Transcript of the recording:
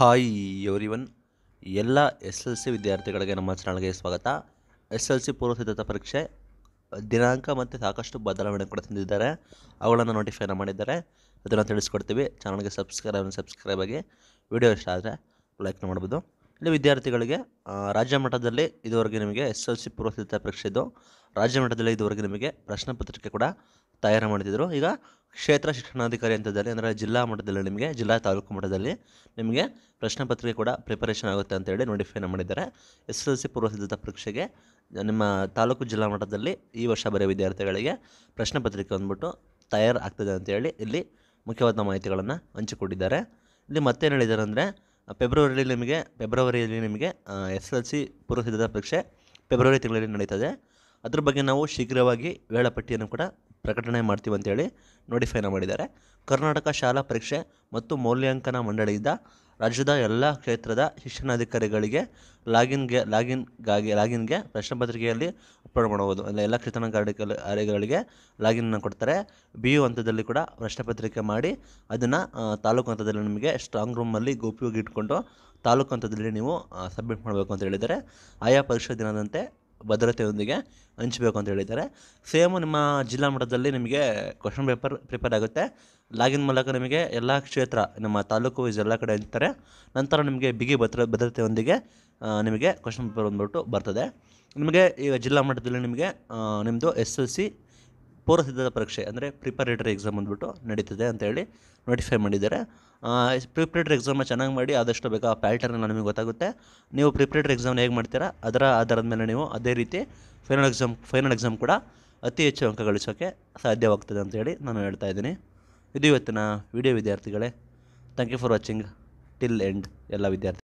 hi everyone ಎಲ್ಲ S L C ವಿದ್ಯಾರ್ಥಿಗಳಿಗೆ ನಮ್ಮ ಚಾನಲ್ಗೆ ಸ್ವಾಗತ ಎಸ್ ಎಲ್ ಸಿ ಪೂರ್ವ ಸಿದ್ಧತಾ ಪರೀಕ್ಷೆ ದಿನಾಂಕ ಮತ್ತು ಸಾಕಷ್ಟು ಬದಲಾವಣೆ ಕೂಡ ತಂದಿದ್ದಾರೆ ಅವುಗಳನ್ನು ನೋಟಿಫೈನ ಮಾಡಿದ್ದಾರೆ ಅದನ್ನು ತಿಳಿಸ್ಕೊಡ್ತೀವಿ ಚಾನಲ್ಗೆ ಸಬ್ಸ್ಕ್ರೈಬ್ ಸಬ್ಸ್ಕ್ರೈಬ್ ಆಗಿ ವಿಡಿಯೋ ಇಷ್ಟ ಆದರೆ ಲೈಕ್ ಮಾಡ್ಬೋದು ಇಲ್ಲಿ ವಿದ್ಯಾರ್ಥಿಗಳಿಗೆ ರಾಜ್ಯ ಮಟ್ಟದಲ್ಲಿ ಇದುವರೆಗೆ ನಿಮಗೆ ಎಸ್ ಎಲ್ ಸಿ ಪೂರ್ವ ಪರೀಕ್ಷೆ ಇದ್ದು ರಾಜ್ಯ ಮಟ್ಟದಲ್ಲಿ ಇದುವರೆಗೆ ನಿಮಗೆ ಪ್ರಶ್ನೆ ಪತ್ರಿಕೆ ಕೂಡ ತಯಾರು ಮಾಡ್ತಿದ್ರು ಈಗ ಕ್ಷೇತ್ರ ಶಿಕ್ಷಣಾಧಿಕಾರಿ ಅಂತದಲ್ಲಿ ಅಂದರೆ ಜಿಲ್ಲಾ ಮಟ್ಟದಲ್ಲಿ ನಿಮಗೆ ಜಿಲ್ಲಾ ತಾಲೂಕು ಮಟ್ಟದಲ್ಲಿ ನಿಮಗೆ ಪ್ರಶ್ನೆ ಪತ್ರಿಕೆ ಕೂಡ ಪ್ರಿಪರೇಷನ್ ಆಗುತ್ತೆ ಅಂತೇಳಿ ನೋಟಿಫೈನ ಮಾಡಿದ್ದಾರೆ ಎಸ್ ಎಲ್ ಸಿ ಪೂರ್ವ ಪರೀಕ್ಷೆಗೆ ನಿಮ್ಮ ತಾಲೂಕು ಜಿಲ್ಲಾ ಮಟ್ಟದಲ್ಲಿ ಈ ವರ್ಷ ಬರೆಯ ವಿದ್ಯಾರ್ಥಿಗಳಿಗೆ ಪ್ರಶ್ನೆ ಪತ್ರಿಕೆ ಅಂದ್ಬಿಟ್ಟು ತಯಾರು ಆಗ್ತದೆ ಅಂತೇಳಿ ಇಲ್ಲಿ ಮುಖ್ಯವಾದ ಮಾಹಿತಿಗಳನ್ನು ಹಂಚಿಕೊಂಡಿದ್ದಾರೆ ಇಲ್ಲಿ ಮತ್ತೇನು ಹೇಳಿದ್ದಾರೆ ಅಂದರೆ ಫೆಬ್ರವರಿಯಲ್ಲಿ ನಿಮಗೆ ಫೆಬ್ರವರಿಯಲ್ಲಿ ನಿಮಗೆ ಎಸ್ ಎಲ್ ಸಿ ಸಿದ್ಧತಾ ಪರೀಕ್ಷೆ ಫೆಬ್ರವರಿ ತಿಂಗಳಲ್ಲಿ ನಡೀತದೆ ಅದ್ರ ಬಗ್ಗೆ ನಾವು ಶೀಘ್ರವಾಗಿ ವೇಳಾಪಟ್ಟಿಯನ್ನು ಕೂಡ ಪ್ರಕಟಣೆ ಮಾಡ್ತೀವಿ ಅಂತೇಳಿ ನೋಟಿಫೈನ ಮಾಡಿದ್ದಾರೆ ಕರ್ನಾಟಕ ಶಾಲಾ ಪರೀಕ್ಷೆ ಮತ್ತು ಮೌಲ್ಯಾಂಕನ ಮಂಡಳಿಯಿಂದ ರಾಜ್ಯದ ಎಲ್ಲ ಕ್ಷೇತ್ರದ ಶಿಕ್ಷಣಾಧಿಕಾರಿಗಳಿಗೆ ಲಾಗಿನ್ಗೆ ಲಾಗಿನ್ಗಾಗಿ ಲಾಗಿನ್ಗೆ ಪ್ರಶ್ನೆ ಪತ್ರಿಕೆಯಲ್ಲಿ ಅಪ್ಲೋಡ್ ಮಾಡಬಹುದು ಅಂದರೆ ಎಲ್ಲ ಲಾಗಿನ್ ಲಾಗಿನ್ನ ಕೊಡ್ತಾರೆ ಬಿ ಯು ಹಂತದಲ್ಲಿ ಕೂಡ ಪ್ರಶ್ನೆ ಪತ್ರಿಕೆ ಮಾಡಿ ಅದನ್ನು ತಾಲೂಕು ಹಂತದಲ್ಲಿ ನಿಮಗೆ ಸ್ಟ್ರಾಂಗ್ ರೂಮಲ್ಲಿ ಗೋಪ್ಯವಾಗಿ ಇಟ್ಕೊಂಡು ತಾಲೂಕು ಹಂತದಲ್ಲಿ ನೀವು ಸಬ್ಮಿಟ್ ಮಾಡಬೇಕು ಅಂತ ಹೇಳಿದರೆ ಆಯಾ ಪರೀಕ್ಷಾ ದಿನದಂತೆ ಭದ್ರತೆಯೊಂದಿಗೆ ಹಂಚಬೇಕು ಅಂತ ಹೇಳಿದ್ದಾರೆ ಸೇಮ್ ನಿಮ್ಮ ಜಿಲ್ಲಾ ಮಟ್ಟದಲ್ಲಿ ನಿಮಗೆ ಕ್ವಶನ್ ಪೇಪರ್ ಪ್ರಿಪೇರ್ ಆಗುತ್ತೆ ಲಾಗಿನ್ ಮೂಲಕ ನಿಮಗೆ ಎಲ್ಲ ಕ್ಷೇತ್ರ ನಮ್ಮ ತಾಲೂಕು ವೈಸ್ ಎಲ್ಲ ಕಡೆ ಹಂಚ್ತಾರೆ ನಂತರ ನಿಮಗೆ ಬಿಗಿ ಭದ್ರ ಭದ್ರತೆಯೊಂದಿಗೆ ನಿಮಗೆ ಕ್ವಶನ್ ಪೇಪರ್ ಬಂದ್ಬಿಟ್ಟು ಬರ್ತದೆ ನಿಮಗೆ ಈಗ ಜಿಲ್ಲಾ ಮಟ್ಟದಲ್ಲಿ ನಿಮಗೆ ನಿಮ್ಮದು ಎಸ್ ಎಲ್ ಸಿ ಪೂರ್ವಸಿದ್ಧತಾ ಪರೀಕ್ಷೆ ಅಂದರೆ ಪ್ರಿಪರೇಟರಿ ಎಕ್ಸಾಮ್ ಬಂದ್ಬಿಟ್ಟು ನಡೀತದೆ ಅಂತೇಳಿ ನೋಟಿಫೈ ಮಾಡಿದ್ದಾರೆ ಪ್ರಿಪ್ರೇಟರ್ ಎಕ್ಸಾಮ್ನ ಚೆನ್ನಾಗಿ ಮಾಡಿ ಆದಷ್ಟು ಬೇಕಾ ಆ ನಮಗೆ ಗೊತ್ತಾಗುತ್ತೆ ನೀವು ಪ್ರಿಪ್ರೇಟರ್ ಎಕ್ಸಾಮ್ ಹೇಗೆ ಮಾಡ್ತೀರಾ ಅದರ ಆಧಾರದ ಮೇಲೆ ನೀವು ಅದೇ ರೀತಿ ಫೈನಲ್ ಎಕ್ಸಾಮ್ ಫೈನಲ್ ಎಕ್ಸಾಮ್ ಕೂಡ ಅತಿ ಹೆಚ್ಚು ಅಂಕ ಗಳಿಸೋಕ್ಕೆ ಸಾಧ್ಯವಾಗ್ತದೆ ಹೇಳಿ ನಾನು ಹೇಳ್ತಾ ಇದ್ದೀನಿ ಇದು ಇವತ್ತಿನ ವಿಡಿಯೋ ವಿದ್ಯಾರ್ಥಿಗಳೇ thank you for watching till end ಎಲ್ಲ ವಿದ್ಯಾರ್ಥಿ